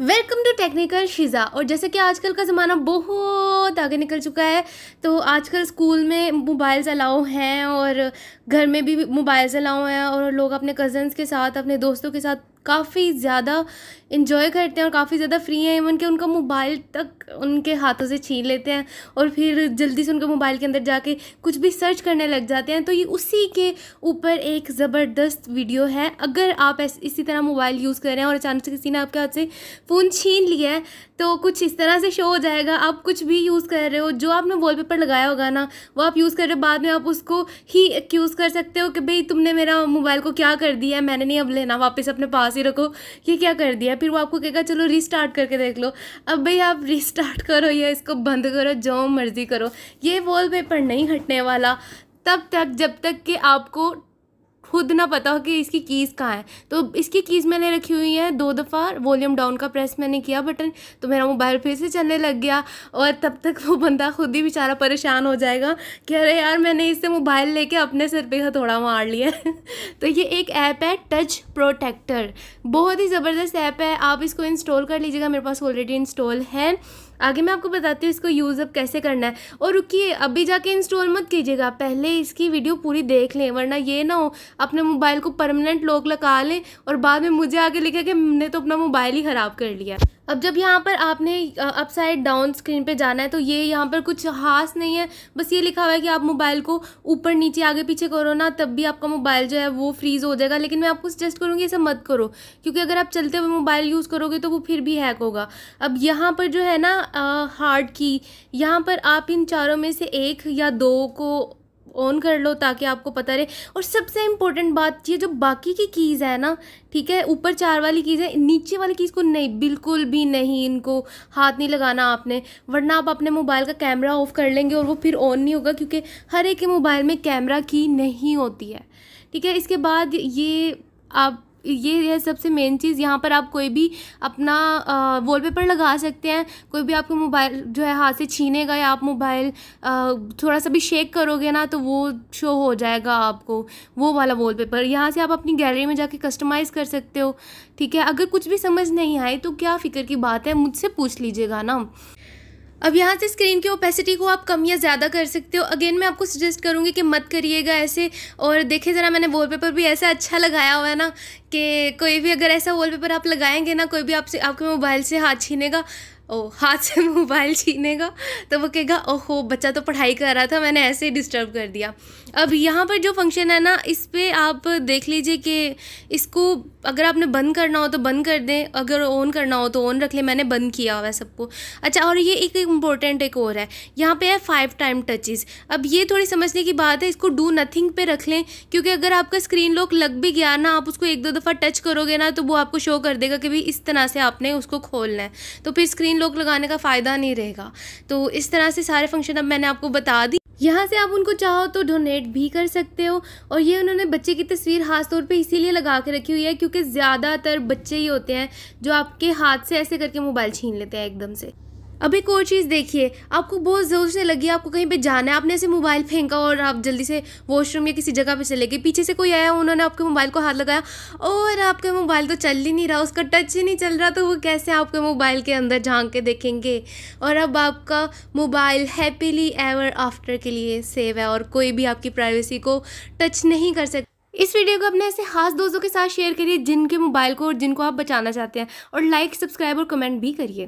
welcome to technical शिज़ा और जैसे कि आजकल का ज़माना बहुत आगे निकल चुका है तो आजकल स्कूल में मोबाइल्स अलाउ हैं और घर में भी मोबाइल्स अलाउ हैं और लोग अपने कज़न्स के साथ अपने दोस्तों के साथ काफ़ी ज़्यादा इन्जॉय करते हैं और काफ़ी ज़्यादा फ्री हैं इवन के उनका मोबाइल तक उनके हाथों से छीन लेते हैं और फिर जल्दी से उनके मोबाइल के अंदर जाके कुछ भी सर्च करने लग जाते हैं तो ये उसी के ऊपर एक ज़बरदस्त वीडियो है अगर आप इसी तरह मोबाइल यूज़ कर रहे हैं और अचानक से किसी ने आपके हाथ से फ़ोन छीन लिया है तो कुछ इस तरह से शो हो जाएगा आप कुछ भी यूज़ कर रहे हो जो आपने पेपर लगाया होगा ना वो आप यूज़ कर रहे हो बाद में आप उसको ही एक्यूज़ कर सकते हो कि भाई तुमने मेरा मोबाइल को क्या कर दिया मैंने नहीं अब लेना वापस अपने पास पास ही रखो ये क्या कर दिया फिर वो आपको कहेगा चलो रिस्टार्ट करके देख लो अब भाई आप रिस्टार्ट करो या इसको बंद करो जो मर्ज़ी करो ये वॉलपेपर नहीं हटने वाला तब तक जब तक कि आपको खुद ना पता हो कि इसकी कीज़ कहाँ है तो इसकी कीज़ मैंने रखी हुई है दो दफ़ा वॉल्यूम डाउन का प्रेस मैंने किया बटन तो मेरा मोबाइल फिर से चलने लग गया और तब तक वो बंदा खुद ही बेचारा परेशान हो जाएगा कि अरे यार मैंने इससे मोबाइल लेके अपने सिर पे हथौड़ा मार लिया तो ये एक ऐप है टच प्रोटेक्टर बहुत ही ज़बरदस्त ऐप है आप इसको इंस्टॉल कर लीजिएगा मेरे पास ऑलरेडी इंस्टॉल है आगे मैं आपको बताती हूँ इसको यूज़ अप कैसे करना है और रुकिए अभी जाके इंस्टॉल मत कीजिएगा पहले इसकी वीडियो पूरी देख लें वरना ये ना हो अपने मोबाइल को परमानेंट लॉक लगा लें और बाद में मुझे आगे लिखा कि हमने तो अपना मोबाइल ही ख़राब कर लिया अब जब यहाँ पर आपने अपसाइड डाउन स्क्रीन पे जाना है तो ये यहाँ पर कुछ खास नहीं है बस ये लिखा हुआ है कि आप मोबाइल को ऊपर नीचे आगे पीछे करो ना तब भी आपका मोबाइल जो है वो फ्रीज़ हो जाएगा लेकिन मैं आपको सजेस्ट करूँगी ऐसा मत करो क्योंकि अगर आप चलते हुए मोबाइल यूज़ करोगे तो वो फिर भी हैक होगा अब यहाँ पर जो है ना हार्ड की यहाँ पर आप इन चारों में से एक या दो को ऑन कर लो ताकि आपको पता रहे और सबसे इम्पोर्टेंट बात ये जो बाकी की कीज़ है ना ठीक है ऊपर चार वाली कीज़ है नीचे वाली कीज़ को नहीं बिल्कुल भी नहीं इनको हाथ नहीं लगाना आपने वरना आप अपने मोबाइल का कैमरा ऑफ कर लेंगे और वो फिर ऑन नहीं होगा क्योंकि हर एक के मोबाइल में कैमरा की नहीं होती है ठीक है इसके बाद ये आप ये है सबसे मेन चीज़ यहाँ पर आप कोई भी अपना वॉलपेपर लगा सकते हैं कोई भी आपको मोबाइल जो है हाथ से छीनेगा या आप मोबाइल थोड़ा सा भी शेक करोगे ना तो वो शो हो जाएगा आपको वो वाला वॉल पेपर यहाँ से आप अपनी गैलरी में जाके कस्टमाइज़ कर सकते हो ठीक है अगर कुछ भी समझ नहीं आए तो क्या फ़िक्र की बात है मुझसे पूछ लीजिएगा ना अब यहाँ से स्क्रीन की ओपेसिटी को आप कम या ज़्यादा कर सकते हो अगेन मैं आपको सजेस्ट करूँगी कि मत करिएगा ऐसे और देखिए ज़रा मैंने वॉलपेपर भी ऐसा अच्छा लगाया हुआ है ना कि कोई भी अगर ऐसा वॉलपेपर आप लगाएंगे ना कोई भी आपसे आपके मोबाइल से हाथ छीनेगा ओ हाथ से मोबाइल छीनेगा तो वो कहेगा ओहो बच्चा तो पढ़ाई कर रहा था मैंने ऐसे ही डिस्टर्ब कर दिया अब यहाँ पर जो फंक्शन है ना इस पर आप देख लीजिए कि इसको अगर आपने बंद करना हो तो बंद कर दें अगर ऑन करना हो तो ऑन रख लें मैंने बंद किया हुआ है सबको अच्छा और ये एक इम्पॉर्टेंट एक और है यहाँ पे है फाइव टाइम टचेस अब ये थोड़ी समझने की बात है इसको डू नथिंग पे रख लें क्योंकि अगर आपका स्क्रीन लॉक लग भी गया ना आप उसको एक दो दफ़ा टच करोगे ना तो वो आपको शो कर देगा कि भाई इस तरह से आपने उसको खोलना है तो फिर स्क्रीन लॉक लगाने का फ़ायदा नहीं रहेगा तो इस तरह से सारे फंक्शन अब मैंने आपको बता दी यहाँ से आप उनको चाहो तो डोनेट भी कर सकते हो और ये उन्होंने बच्चे की तस्वीर खास तौर पे इसीलिए लगा के रखी हुई है क्योंकि ज़्यादातर बच्चे ही होते हैं जो आपके हाथ से ऐसे करके मोबाइल छीन लेते हैं एकदम से अब एक और चीज़ देखिए आपको बहुत ज़ोर से लगी आपको कहीं पे जाना है आपने ऐसे मोबाइल फेंका और आप जल्दी से वॉशरूम या किसी जगह पे चले गए पीछे से कोई आया उन्होंने आपके मोबाइल को हाथ लगाया और आपका मोबाइल तो चल ही नहीं रहा उसका टच ही नहीं चल रहा तो वो कैसे आपके मोबाइल के अंदर झाँक के देखेंगे और अब आपका मोबाइल हैप्पीली एवर आफ्टर के लिए सेव है और कोई भी आपकी प्राइवेसी को टच नहीं कर सकता इस वीडियो को अपने ऐसे खास दोस्तों के साथ शेयर करिए जिनके मोबाइल को और जिनको आप बचाना चाहते हैं और लाइक सब्सक्राइब और कमेंट भी करिए